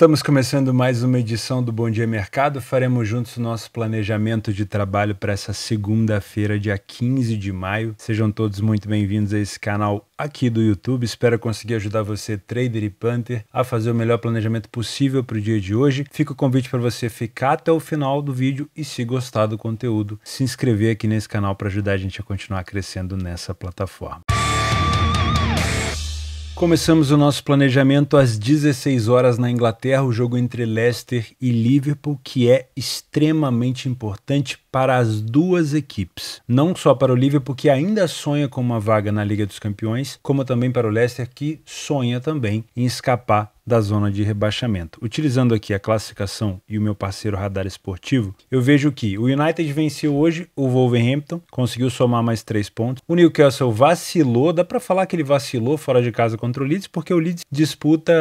Estamos começando mais uma edição do Bom Dia Mercado. Faremos juntos o nosso planejamento de trabalho para essa segunda-feira, dia 15 de maio. Sejam todos muito bem-vindos a esse canal aqui do YouTube. Espero conseguir ajudar você, trader e punter, a fazer o melhor planejamento possível para o dia de hoje. Fica o convite para você ficar até o final do vídeo e, se gostar do conteúdo, se inscrever aqui nesse canal para ajudar a gente a continuar crescendo nessa plataforma. Começamos o nosso planejamento às 16 horas na Inglaterra, o jogo entre Leicester e Liverpool, que é extremamente importante para as duas equipes. Não só para o Liverpool, que ainda sonha com uma vaga na Liga dos Campeões, como também para o Leicester, que sonha também em escapar da zona de rebaixamento. Utilizando aqui a classificação e o meu parceiro radar esportivo, eu vejo que o United venceu hoje o Wolverhampton, conseguiu somar mais três pontos. O Newcastle vacilou, dá para falar que ele vacilou fora de casa contra o Leeds, porque o Leeds disputa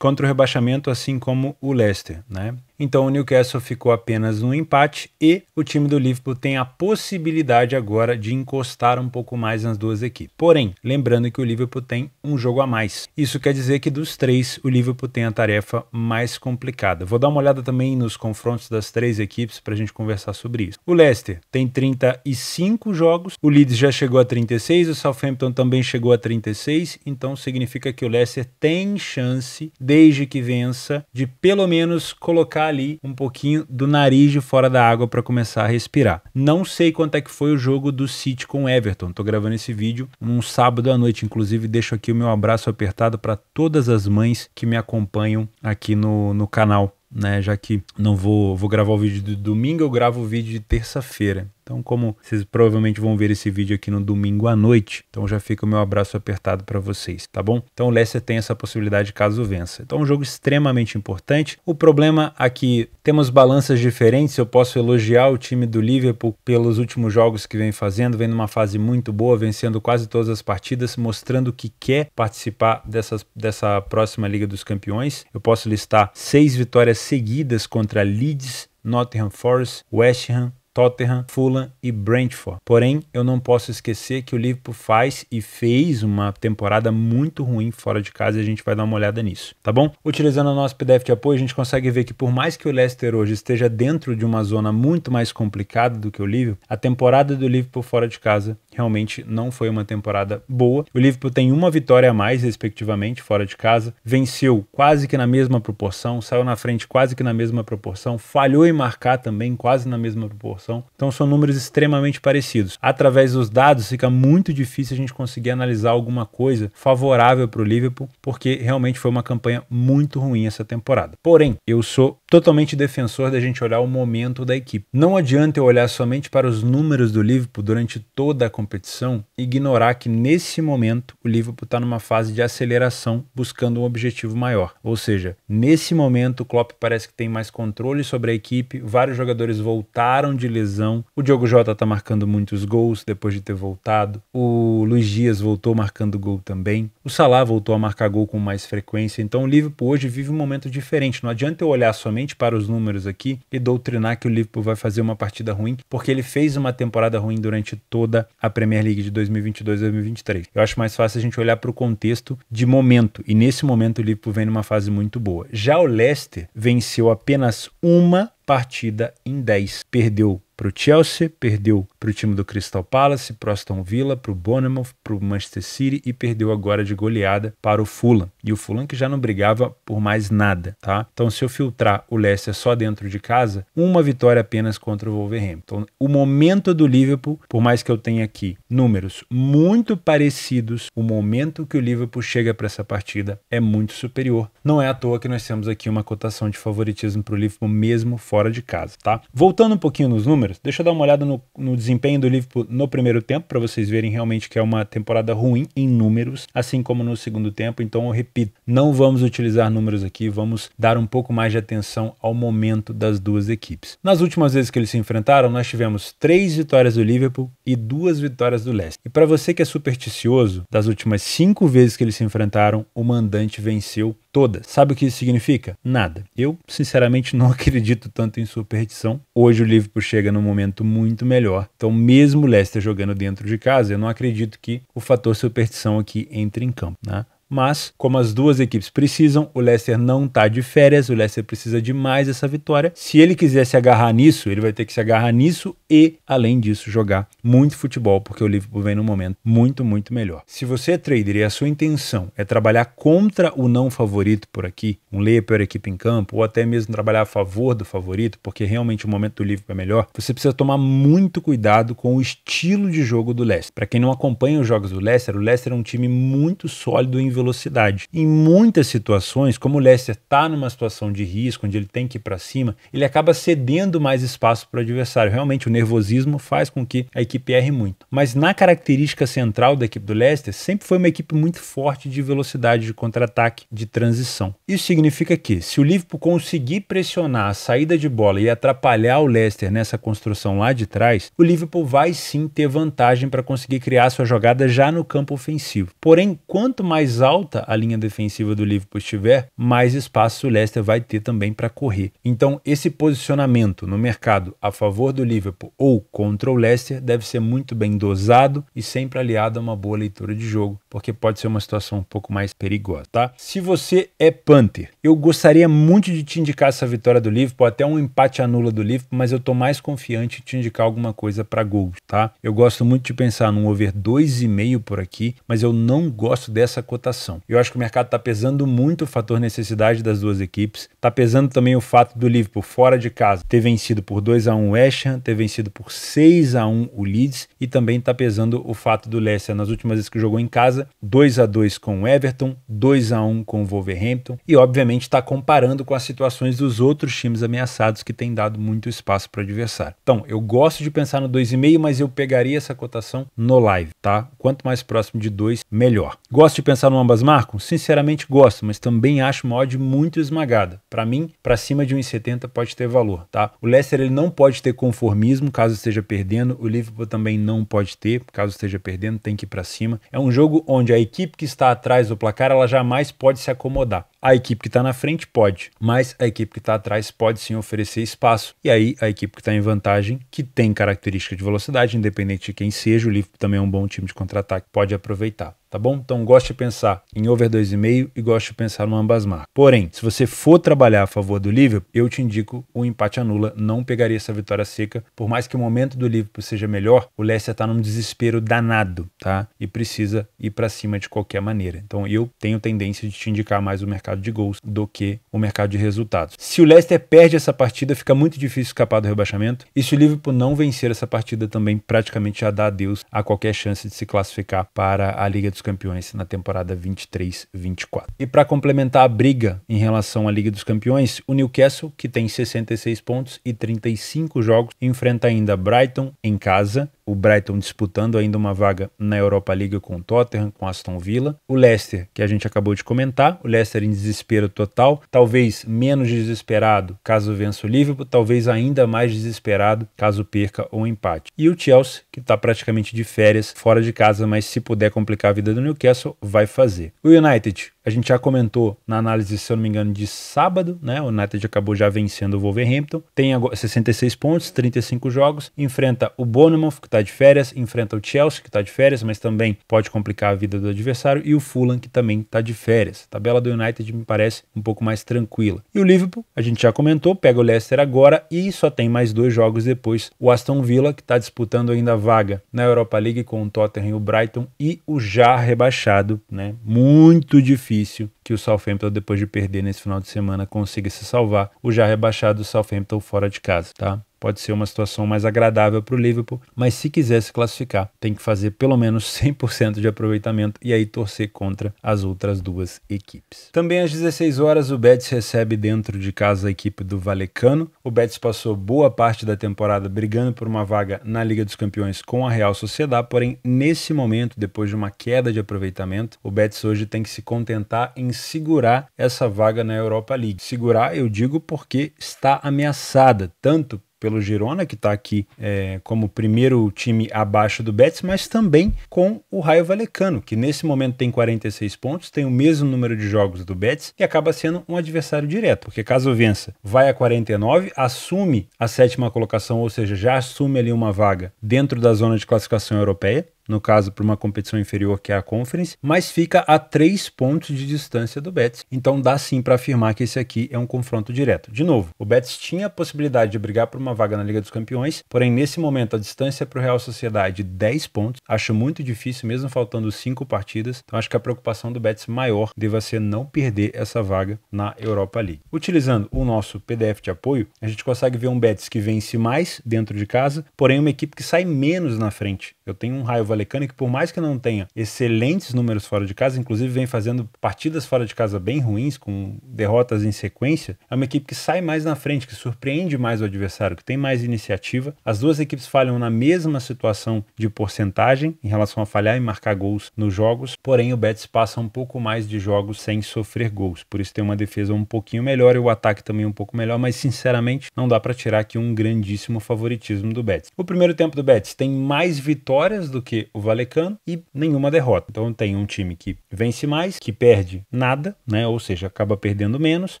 contra o rebaixamento assim como o Leicester, né? Então o Newcastle ficou apenas no empate e o time do Liverpool tem a possibilidade agora de encostar um pouco mais nas duas equipes. Porém, lembrando que o Liverpool tem um jogo a mais. Isso quer dizer que dos três, o Liverpool tem a tarefa mais complicada. Vou dar uma olhada também nos confrontos das três equipes para a gente conversar sobre isso. O Leicester tem 35 jogos, o Leeds já chegou a 36, o Southampton também chegou a 36, então significa que o Leicester tem chance, desde que vença, de pelo menos colocar tirar ali um pouquinho do nariz de fora da água para começar a respirar. Não sei quanto é que foi o jogo do City com Everton. Tô gravando esse vídeo num sábado à noite, inclusive deixo aqui o meu abraço apertado para todas as mães que me acompanham aqui no, no canal né? Já que não vou, vou gravar o vídeo de domingo, eu gravo o vídeo de terça-feira. Então, como vocês provavelmente vão ver esse vídeo aqui no domingo à noite, então já fica o meu abraço apertado para vocês, tá bom? Então, o Leicester tem essa possibilidade caso vença. Então, é um jogo extremamente importante. O problema aqui, é temos balanças diferentes. Eu posso elogiar o time do Liverpool pelos últimos jogos que vem fazendo, vem numa fase muito boa, vencendo quase todas as partidas, mostrando que quer participar dessas, dessa próxima Liga dos Campeões. Eu posso listar seis vitórias seguidas contra Leeds, Nottingham Forest, West Ham, Tottenham, Fulham e Brentford. Porém, eu não posso esquecer que o Liverpool faz e fez uma temporada muito ruim fora de casa e a gente vai dar uma olhada nisso, tá bom? Utilizando o nosso PDF de apoio, a gente consegue ver que por mais que o Leicester hoje esteja dentro de uma zona muito mais complicada do que o Liverpool, a temporada do Liverpool fora de casa realmente não foi uma temporada boa. O Liverpool tem uma vitória a mais, respectivamente, fora de casa, venceu quase que na mesma proporção, saiu na frente quase que na mesma proporção, falhou em marcar também quase na mesma proporção população. Então são números extremamente parecidos. Através dos dados fica muito difícil a gente conseguir analisar alguma coisa favorável para o Liverpool, porque realmente foi uma campanha muito ruim essa temporada. Porém, eu sou totalmente defensor da gente olhar o momento da equipe. Não adianta eu olhar somente para os números do Liverpool durante toda a competição e ignorar que nesse momento o Liverpool está numa fase de aceleração buscando um objetivo maior. Ou seja, nesse momento o Klopp parece que tem mais controle sobre a equipe, vários jogadores voltaram de lesão, o Diogo Jota está marcando muitos gols depois de ter voltado, o Luiz Dias voltou marcando gol também, o Salah voltou a marcar gol com mais frequência, então o Liverpool hoje vive um momento diferente. Não adianta eu olhar somente para os números aqui e doutrinar que o Liverpool vai fazer uma partida ruim, porque ele fez uma temporada ruim durante toda a Premier League de 2022-2023. Eu acho mais fácil a gente olhar para o contexto de momento, e nesse momento o Liverpool vem numa fase muito boa. Já o Leicester venceu apenas uma partida em 10. Perdeu para o Chelsea, perdeu para o time do Crystal Palace, para o Aston Villa, para o Bournemouth, para o Manchester City e perdeu agora de goleada para o Fulham. E o Fulham que já não brigava por mais nada, tá? Então se eu filtrar o Leicester só dentro de casa, uma vitória apenas contra o Wolverhampton. Então, o momento do Liverpool, por mais que eu tenha aqui números muito parecidos, o momento que o Liverpool chega para essa partida é muito superior. Não é à toa que nós temos aqui uma cotação de favoritismo para o Liverpool mesmo fora fora de casa, tá? Voltando um pouquinho nos números, deixa eu dar uma olhada no, no desempenho do Liverpool no primeiro tempo, para vocês verem realmente que é uma temporada ruim em números, assim como no segundo tempo. Então eu repito, não vamos utilizar números aqui, vamos dar um pouco mais de atenção ao momento das duas equipes. Nas últimas vezes que eles se enfrentaram, nós tivemos três vitórias do Liverpool e duas vitórias do Leicester. E para você que é supersticioso, das últimas cinco vezes que eles se enfrentaram, o mandante venceu toda. Sabe o que isso significa? Nada. Eu, sinceramente, não acredito tanto em superstição. Hoje o Liverpool chega num momento muito melhor. Então, mesmo o Leicester jogando dentro de casa, eu não acredito que o fator superstição aqui entre em campo, né? Mas, como as duas equipes precisam, o Leicester não está de férias, o Leicester precisa de mais essa vitória. Se ele quiser se agarrar nisso, ele vai ter que se agarrar nisso e, além disso, jogar muito futebol, porque o Liverpool vem num momento muito, muito melhor. Se você é trader e a sua intenção é trabalhar contra o não favorito por aqui, um lay pior equipe em campo, ou até mesmo trabalhar a favor do favorito, porque realmente o momento do Liverpool é melhor, você precisa tomar muito cuidado com o estilo de jogo do Leicester. Para quem não acompanha os jogos do Leicester, o Leicester é um time muito sólido em velocidade. Em muitas situações, como o Leicester está numa situação de risco, onde ele tem que ir para cima, ele acaba cedendo mais espaço para o adversário. Realmente, o nervosismo faz com que a equipe erre muito. Mas na característica central da equipe do Leicester, sempre foi uma equipe muito forte de velocidade de contra-ataque, de transição. Isso significa que, se o Liverpool conseguir pressionar a saída de bola e atrapalhar o Leicester nessa construção lá de trás, o Liverpool vai sim ter vantagem para conseguir criar sua jogada já no campo ofensivo. Porém, quanto mais alta a linha defensiva do Liverpool estiver, mais espaço o Leicester vai ter também para correr. Então, esse posicionamento no mercado a favor do Liverpool ou contra o Leicester deve ser muito bem dosado e sempre aliado a uma boa leitura de jogo, porque pode ser uma situação um pouco mais perigosa, tá? Se você é Panther, eu gostaria muito de te indicar essa vitória do Liverpool, até um empate anula do Liverpool, mas eu tô mais confiante de te indicar alguma coisa para gols, tá? Eu gosto muito de pensar num over 2,5 por aqui, mas eu não gosto dessa cotação classificação. Eu acho que o mercado está pesando muito o fator necessidade das duas equipes. Está pesando também o fato do Liverpool fora de casa ter vencido por 2 a 1 o West Ham, ter vencido por 6 a 1 o Leeds e também está pesando o fato do Leicester nas últimas vezes que jogou em casa, 2 a 2 com o Everton, 2 a 1 com o Wolverhampton e obviamente está comparando com as situações dos outros times ameaçados que têm dado muito espaço para o adversário. Então, eu gosto de pensar no 2,5, mas eu pegaria essa cotação no live, tá? Quanto mais próximo de 2, melhor. Gosto de pensar numa ambas marcam? Sinceramente gosto, mas também acho uma odd muito esmagada. Para mim, para cima de 1,70 pode ter valor, tá? O Leicester ele não pode ter conformismo caso esteja perdendo, o Liverpool também não pode ter, caso esteja perdendo, tem que ir para cima. É um jogo onde a equipe que está atrás do placar, ela jamais pode se acomodar a equipe que está na frente pode, mas a equipe que está atrás pode sim oferecer espaço. E aí a equipe que está em vantagem, que tem característica de velocidade, independente de quem seja, o Liverpool também é um bom time de contra-ataque, pode aproveitar tá bom? Então gosto de pensar em over 2,5 e gosto de pensar no ambas marcas. Porém, se você for trabalhar a favor do Liverpool, eu te indico o empate anula, não pegaria essa vitória seca. Por mais que o momento do Liverpool seja melhor, o Leicester tá num desespero danado, tá? E precisa ir para cima de qualquer maneira. Então eu tenho tendência de te indicar mais o mercado mercado de gols do que o mercado de resultados. Se o Leicester perde essa partida, fica muito difícil escapar do rebaixamento. E se o Liverpool não vencer essa partida, também praticamente já dá adeus a qualquer chance de se classificar para a Liga dos Campeões na temporada 23-24. E para complementar a briga em relação à Liga dos Campeões, o Newcastle, que tem 66 pontos e 35 jogos, enfrenta ainda Brighton em casa, o Brighton disputando ainda uma vaga na Europa League com o Tottenham, com Aston Villa, o Leicester, que a gente acabou de comentar, o Leicester em desespero total, talvez menos desesperado caso vença o Liverpool, talvez ainda mais desesperado caso perca ou empate. E o Chelsea, que está praticamente de férias, fora de casa, mas se puder complicar a vida do Newcastle, vai fazer. O United a gente já comentou na análise, se eu não me engano, de sábado, né? O United acabou já vencendo o Wolverhampton. Tem agora 66 pontos, 35 jogos. Enfrenta o Bournemouth, que está de férias. Enfrenta o Chelsea, que está de férias, mas também pode complicar a vida do adversário. E o Fulham, que também está de férias. A tabela do United me parece um pouco mais tranquila. E o Liverpool, a gente já comentou, pega o Leicester agora e só tem mais dois jogos depois. O Aston Villa, que está disputando ainda a vaga na Europa League com o Tottenham e o Brighton. E o já rebaixado, né? Muito difícil difícil que o Southampton, depois de perder nesse final de semana, consiga se salvar. O já rebaixado Southampton fora de casa, tá? pode ser uma situação mais agradável para o Liverpool, mas se quiser se classificar, tem que fazer pelo menos 100% de aproveitamento e aí torcer contra as outras duas equipes. Também às 16 horas o Betis recebe dentro de casa a equipe do Valecano. O Betis passou boa parte da temporada brigando por uma vaga na Liga dos Campeões com a Real Sociedade, porém nesse momento, depois de uma queda de aproveitamento, o Betis hoje tem que se contentar em segurar essa vaga na Europa League. Segurar, eu digo porque está ameaçada tanto pelo Girona, que está aqui é, como primeiro time abaixo do Betis, mas também com o Raio Valecano, que nesse momento tem 46 pontos, tem o mesmo número de jogos do Betis e acaba sendo um adversário direto, porque caso vença, vai a 49, assume a sétima colocação, ou seja, já assume ali uma vaga dentro da zona de classificação europeia, no caso para uma competição inferior que é a Conference, mas fica a três pontos de distância do Betis. Então dá sim para afirmar que esse aqui é um confronto direto. De novo, o Betis tinha a possibilidade de brigar por uma vaga na Liga dos Campeões, porém nesse momento a distância para o Real Sociedade é 10 pontos. Acho muito difícil, mesmo faltando cinco partidas. Então acho que a preocupação do Betis maior deva ser não perder essa vaga na Europa League. Utilizando o nosso PDF de apoio, a gente consegue ver um Betis que vence mais dentro de casa, porém uma equipe que sai menos na frente eu tenho um raio valecano que, por mais que não tenha excelentes números fora de casa, inclusive vem fazendo partidas fora de casa bem ruins, com derrotas em sequência, é uma equipe que sai mais na frente, que surpreende mais o adversário, que tem mais iniciativa. As duas equipes falham na mesma situação de porcentagem em relação a falhar e marcar gols nos jogos, porém o Betis passa um pouco mais de jogos sem sofrer gols. Por isso tem uma defesa um pouquinho melhor e o ataque também um pouco melhor, mas sinceramente não dá para tirar aqui um grandíssimo favoritismo do Betis. O primeiro tempo do Betis tem mais vitórias vitórias do que o Valecano e nenhuma derrota. Então tem um time que vence mais, que perde nada, né? Ou seja, acaba perdendo menos,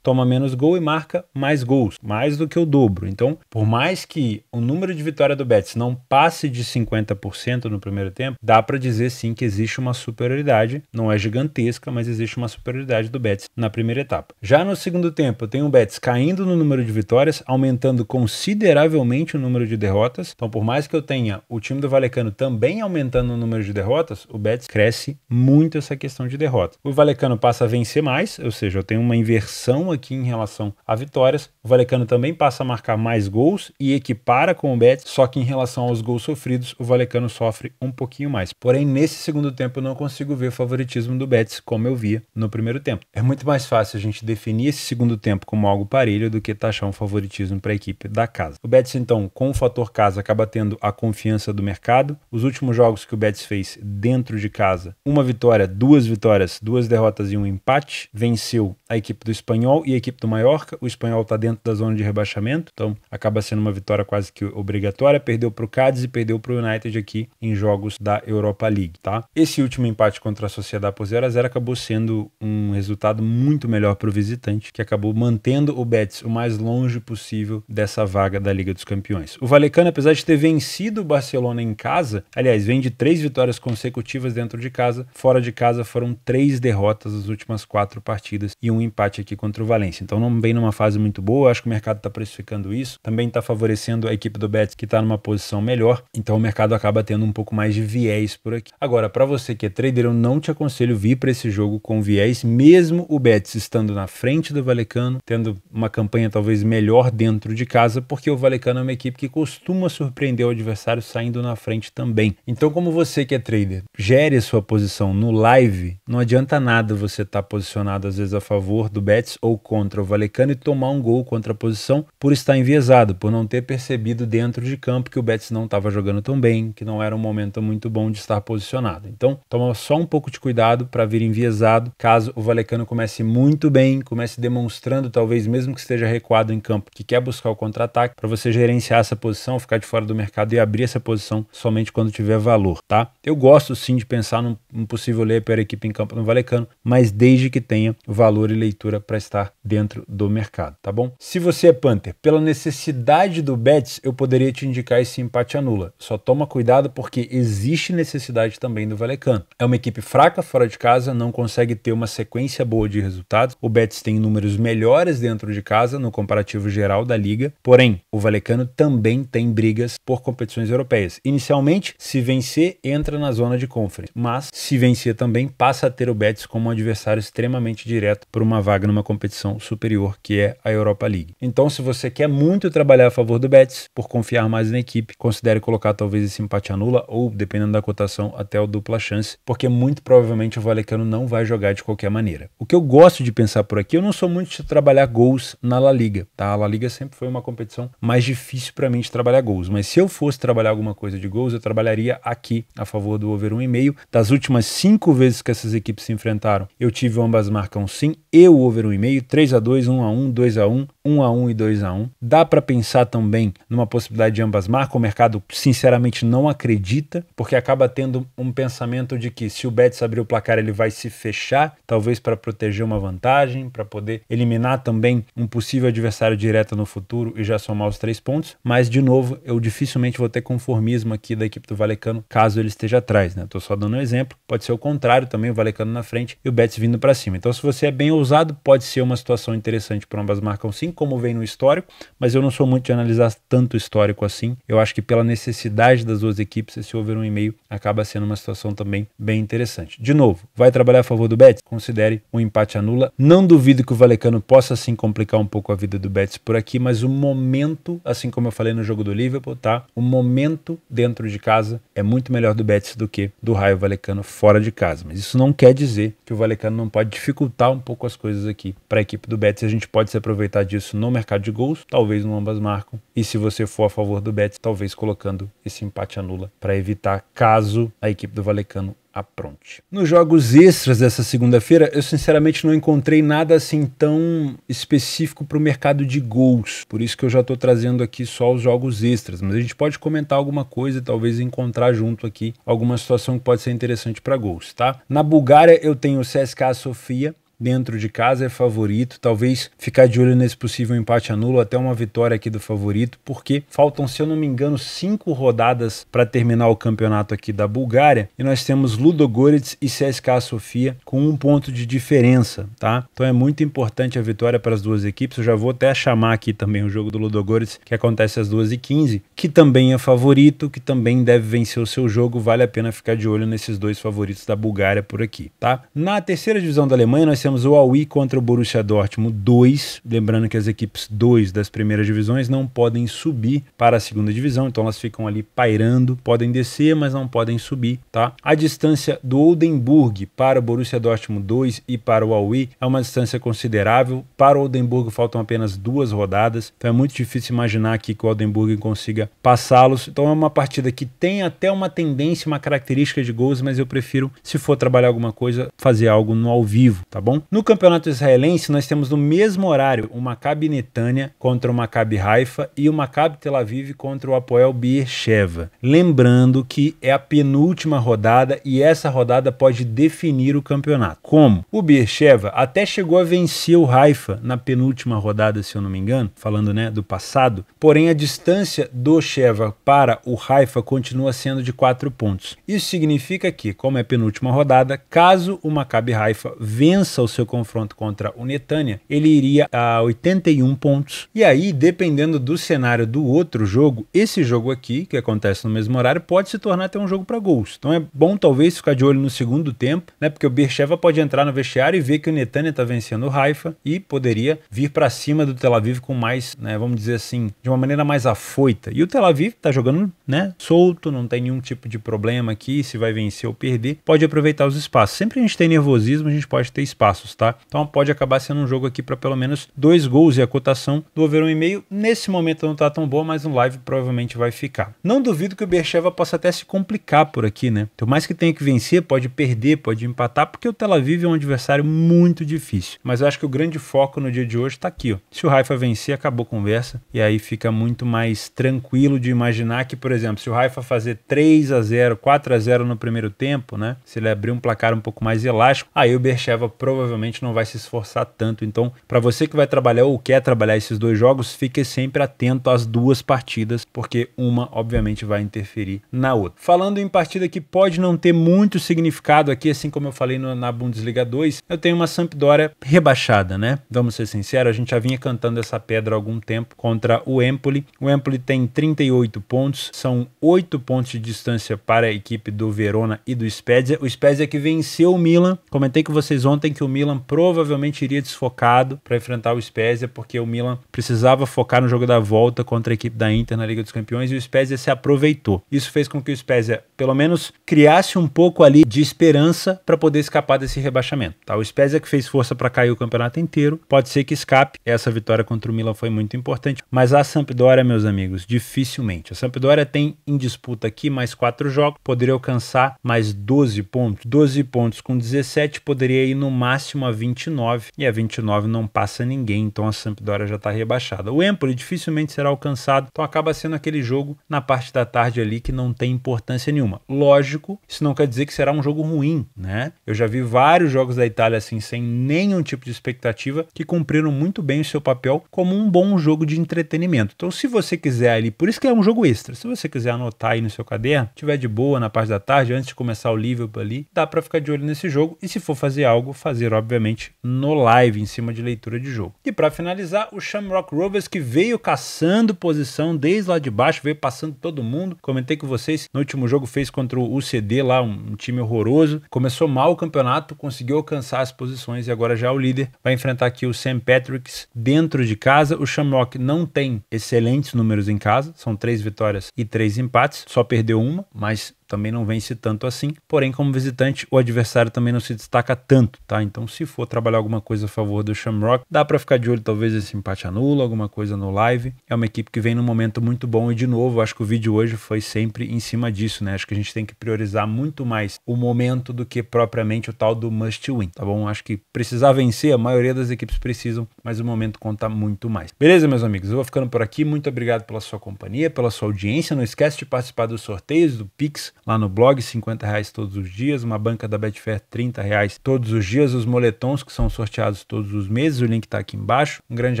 toma menos gol e marca mais gols, mais do que o dobro. Então, por mais que o número de vitória do Betis não passe de 50% no primeiro tempo, dá para dizer sim que existe uma superioridade, não é gigantesca, mas existe uma superioridade do Betis na primeira etapa. Já no segundo tempo, tem o Betis caindo no número de vitórias, aumentando consideravelmente o número de derrotas. Então, por mais que eu tenha o time do Valecano também aumentando o número de derrotas, o Betis cresce muito essa questão de derrota. O Valecano passa a vencer mais, ou seja, eu tenho uma inversão aqui em relação a vitórias. O Valecano também passa a marcar mais gols e equipara com o Betis, só que em relação aos gols sofridos, o Valecano sofre um pouquinho mais. Porém, nesse segundo tempo eu não consigo ver o favoritismo do Betis como eu via no primeiro tempo. É muito mais fácil a gente definir esse segundo tempo como algo parelho do que taxar um favoritismo para a equipe da casa. O Betis então, com o fator casa, acaba tendo a confiança do mercado, os últimos jogos que o Betis fez dentro de casa, uma vitória, duas vitórias, duas derrotas e um empate, venceu a equipe do Espanhol e a equipe do Mallorca. O Espanhol está dentro da zona de rebaixamento, então acaba sendo uma vitória quase que obrigatória. Perdeu para o Cádiz e perdeu para o United aqui em jogos da Europa League, tá? Esse último empate contra a Sociedade por 0 a 0 acabou sendo um resultado muito melhor para o visitante, que acabou mantendo o Betis o mais longe possível dessa vaga da Liga dos Campeões. O Valecano, apesar de ter vencido o Barcelona em casa, aliás, vem de três vitórias consecutivas dentro de casa, fora de casa foram três derrotas as últimas quatro partidas e um empate aqui contra o Valência. Então não vem numa fase muito boa, acho que o mercado está precificando isso. Também está favorecendo a equipe do Betis que está numa posição melhor, então o mercado acaba tendo um pouco mais de viés por aqui. Agora, para você que é trader, eu não te aconselho vir para esse jogo com viés, mesmo o Betis estando na frente do Valecano, tendo uma campanha talvez melhor dentro de casa, porque o Valecano é uma equipe que costuma surpreender o adversário saindo na frente também. Então, como você que é trader, gere a sua posição no live, não adianta nada você estar tá posicionado às vezes a favor favor do Betis ou contra o Valecano e tomar um gol contra a posição por estar enviesado, por não ter percebido dentro de campo que o Betis não estava jogando tão bem, que não era um momento muito bom de estar posicionado. Então, toma só um pouco de cuidado para vir enviesado, caso o Valecano comece muito bem, comece demonstrando, talvez mesmo que esteja recuado em campo, que quer buscar o contra-ataque, para você gerenciar essa posição, ficar de fora do mercado e abrir essa posição somente quando tiver valor, tá? Eu gosto sim de pensar num, possível leia para a equipe em campo no Valecano, mas desde que tenha valores leitura para estar dentro do mercado, tá bom? Se você é Panther, pela necessidade do Betis, eu poderia te indicar esse empate anula. Só toma cuidado porque existe necessidade também do Valecano. É uma equipe fraca fora de casa, não consegue ter uma sequência boa de resultados. O Betis tem números melhores dentro de casa no comparativo geral da liga, porém, o Valecano também tem brigas por competições europeias. Inicialmente, se vencer, entra na zona de conference, mas se vencer também passa a ter o Betis como um adversário extremamente direto para uma vaga numa competição superior, que é a Europa League. Então, se você quer muito trabalhar a favor do Betis, por confiar mais na equipe, considere colocar talvez esse empate anula nula ou, dependendo da cotação, até o dupla chance, porque muito provavelmente o Valecano não vai jogar de qualquer maneira. O que eu gosto de pensar por aqui, eu não sou muito de trabalhar gols na La Liga, tá? A La Liga sempre foi uma competição mais difícil para mim de trabalhar gols, mas se eu fosse trabalhar alguma coisa de gols, eu trabalharia aqui a favor do over 1,5. Das últimas cinco vezes que essas equipes se enfrentaram, eu tive ambas marcam sim e o over 1,5, 3 a 2, 1 a 1, 2 a 1, 1 a 1 e 2 a 1. Dá para pensar também numa possibilidade de ambas marcas. O mercado sinceramente não acredita, porque acaba tendo um pensamento de que se o Betis abrir o placar, ele vai se fechar, talvez para proteger uma vantagem, para poder eliminar também um possível adversário direto no futuro e já somar os três pontos. Mas de novo, eu dificilmente vou ter conformismo aqui da equipe do Valecano, caso ele esteja atrás, né? estou só dando um exemplo. Pode ser o contrário também, o Valecano na frente e o Betis vindo para cima. Então se você é bem ousado pode ser uma situação interessante para ambas marcas, sim, como vem no histórico, mas eu não sou muito de analisar tanto histórico assim. Eu acho que pela necessidade das duas equipes, esse over 1,5 acaba sendo uma situação também bem interessante. De novo, vai trabalhar a favor do Betis? Considere um empate anula. Não duvido que o Valecano possa sim complicar um pouco a vida do Betis por aqui, mas o momento, assim como eu falei no jogo do Liverpool, tá? O momento dentro de casa é muito melhor do Betis do que do Raio Valecano fora de casa. Mas isso não quer dizer que o Valecano não pode dificultar um pouco a coisas aqui. Para a equipe do Betis, a gente pode se aproveitar disso no mercado de gols, talvez no ambas marcam. E se você for a favor do Betis, talvez colocando esse empate anula para evitar caso a equipe do Valecano apronte. Nos jogos extras dessa segunda-feira, eu sinceramente não encontrei nada assim tão específico para o mercado de gols. Por isso que eu já estou trazendo aqui só os jogos extras. Mas a gente pode comentar alguma coisa e talvez encontrar junto aqui alguma situação que pode ser interessante para gols, tá? Na Bulgária eu tenho o CSKA Sofia, dentro de casa é favorito. Talvez ficar de olho nesse possível empate a nulo, até uma vitória aqui do favorito, porque faltam, se eu não me engano, cinco rodadas para terminar o campeonato aqui da Bulgária. E nós temos Ludogorets e CSKA Sofia com um ponto de diferença, tá? Então é muito importante a vitória para as duas equipes. Eu já vou até chamar aqui também o jogo do Ludogorets, que acontece às 2h15, que também é favorito, que também deve vencer o seu jogo. Vale a pena ficar de olho nesses dois favoritos da Bulgária por aqui, tá? Na terceira divisão da Alemanha, nós temos o Aui contra o Borussia Dortmund 2. Lembrando que as equipes 2 das primeiras divisões não podem subir para a segunda divisão, então elas ficam ali pairando, podem descer, mas não podem subir, tá? A distância do Oldenburg para o Borussia Dortmund 2 e para o Aui é uma distância considerável. Para o Oldenburg faltam apenas duas rodadas, então é muito difícil imaginar aqui que o Oldenburg consiga passá-los. Então é uma partida que tem até uma tendência, uma característica de gols, mas eu prefiro, se for trabalhar alguma coisa, fazer algo no ao vivo, tá bom? bom. No campeonato israelense, nós temos no mesmo horário o Maccabi Netânia contra o Maccabi Haifa e o Maccabi Tel Aviv contra o Apoel Beersheva. Lembrando que é a penúltima rodada e essa rodada pode definir o campeonato. Como? O Beersheva até chegou a vencer o Haifa na penúltima rodada, se eu não me engano, falando né, do passado, porém a distância do Sheva para o Haifa continua sendo de 4 pontos. Isso significa que, como é penúltima rodada, caso o Maccabi Haifa vença seu confronto contra o Netânia, ele iria a 81 pontos. E aí, dependendo do cenário do outro jogo, esse jogo aqui, que acontece no mesmo horário, pode se tornar até um jogo para gols. Então é bom talvez ficar de olho no segundo tempo, né? Porque o Bercheva pode entrar no vestiário e ver que o Netânia está vencendo o Haifa e poderia vir para cima do Tel Aviv com mais, né, vamos dizer assim, de uma maneira mais afoita. E o Tel Aviv está jogando, né, solto, não tem nenhum tipo de problema aqui, se vai vencer ou perder, pode aproveitar os espaços. Sempre a gente tem nervosismo, a gente pode ter espaço passos, tá? Então pode acabar sendo um jogo aqui para pelo menos dois gols e a cotação do over 1,5 nesse momento não tá tão boa, mas no live provavelmente vai ficar. Não duvido que o Bercheva possa até se complicar por aqui, né? Por então, mais que tenha que vencer, pode perder, pode empatar, porque o Tel Aviv é um adversário muito difícil. Mas eu acho que o grande foco no dia de hoje tá aqui, ó. Se o Haifa vencer, acabou a conversa e aí fica muito mais tranquilo de imaginar que, por exemplo, se o Haifa fazer 3 a 0, 4 a 0 no primeiro tempo, né? Se ele abrir um placar um pouco mais elástico, aí o Bercheva provavelmente provavelmente não vai se esforçar tanto. Então, para você que vai trabalhar ou quer trabalhar esses dois jogos, fique sempre atento às duas partidas, porque uma obviamente vai interferir na outra. Falando em partida que pode não ter muito significado aqui, assim como eu falei no, na Bundesliga 2, eu tenho uma Sampdoria rebaixada, né? Vamos ser sinceros, a gente já vinha cantando essa pedra há algum tempo contra o Empoli. O Empoli tem 38 pontos, são 8 pontos de distância para a equipe do Verona e do Spezia. O Spezia que venceu o Milan. Comentei com vocês ontem que o Milan provavelmente iria desfocado para enfrentar o Spezia, porque o Milan precisava focar no jogo da volta contra a equipe da Inter na Liga dos Campeões e o Spezia se aproveitou. Isso fez com que o Spezia, pelo menos, criasse um pouco ali de esperança para poder escapar desse rebaixamento. Tá? O Spezia que fez força para cair o campeonato inteiro, pode ser que escape. Essa vitória contra o Milan foi muito importante, mas a Sampdoria, meus amigos, dificilmente. A Sampdoria tem em disputa aqui mais quatro jogos, poderia alcançar mais 12 pontos. 12 pontos com 17 poderia ir no máximo máximo a 29 e a 29 não passa ninguém, então a Sampdoria já está rebaixada. O Empoli dificilmente será alcançado, então acaba sendo aquele jogo na parte da tarde ali que não tem importância nenhuma. Lógico, isso não quer dizer que será um jogo ruim, né? Eu já vi vários jogos da Itália assim, sem nenhum tipo de expectativa, que cumpriram muito bem o seu papel como um bom jogo de entretenimento. Então, se você quiser ali, por isso que é um jogo extra, se você quiser anotar aí no seu caderno, tiver de boa na parte da tarde, antes de começar o Liverpool ali, dá para ficar de olho nesse jogo e se for fazer algo, fazer obviamente, no live, em cima de leitura de jogo. E para finalizar, o Shamrock Rovers que veio caçando posição desde lá de baixo, veio passando todo mundo. Comentei com vocês, no último jogo fez contra o UCD lá, um time horroroso. Começou mal o campeonato, conseguiu alcançar as posições e agora já é o líder. Vai enfrentar aqui o St. Patrick's dentro de casa. O Shamrock não tem excelentes números em casa, são três vitórias e três empates, só perdeu uma, mas também não vence tanto assim. Porém, como visitante, o adversário também não se destaca tanto, tá? Então então, se for trabalhar alguma coisa a favor do Shamrock, dá para ficar de olho talvez esse empate anula, alguma coisa no live. É uma equipe que vem num momento muito bom e de novo, acho que o vídeo hoje foi sempre em cima disso, né? Acho que a gente tem que priorizar muito mais o momento do que propriamente o tal do must win, tá bom? Acho que precisar vencer, a maioria das equipes precisam, mas o momento conta muito mais. Beleza, meus amigos? Eu vou ficando por aqui. Muito obrigado pela sua companhia, pela sua audiência. Não esquece de participar dos sorteios do Pix lá no blog, 50 reais todos os dias, uma banca da Betfair, 30 reais todos os dias. Os os moletons que são sorteados todos os meses. O link está aqui embaixo. Um grande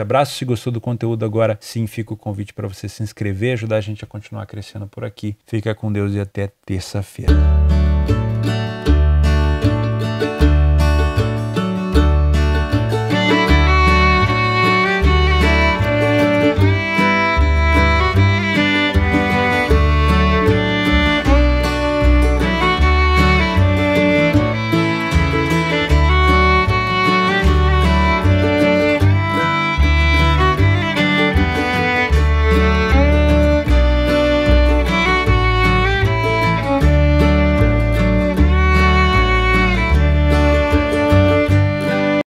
abraço. Se gostou do conteúdo agora, sim, fica o convite para você se inscrever, ajudar a gente a continuar crescendo por aqui. Fica com Deus e até terça-feira.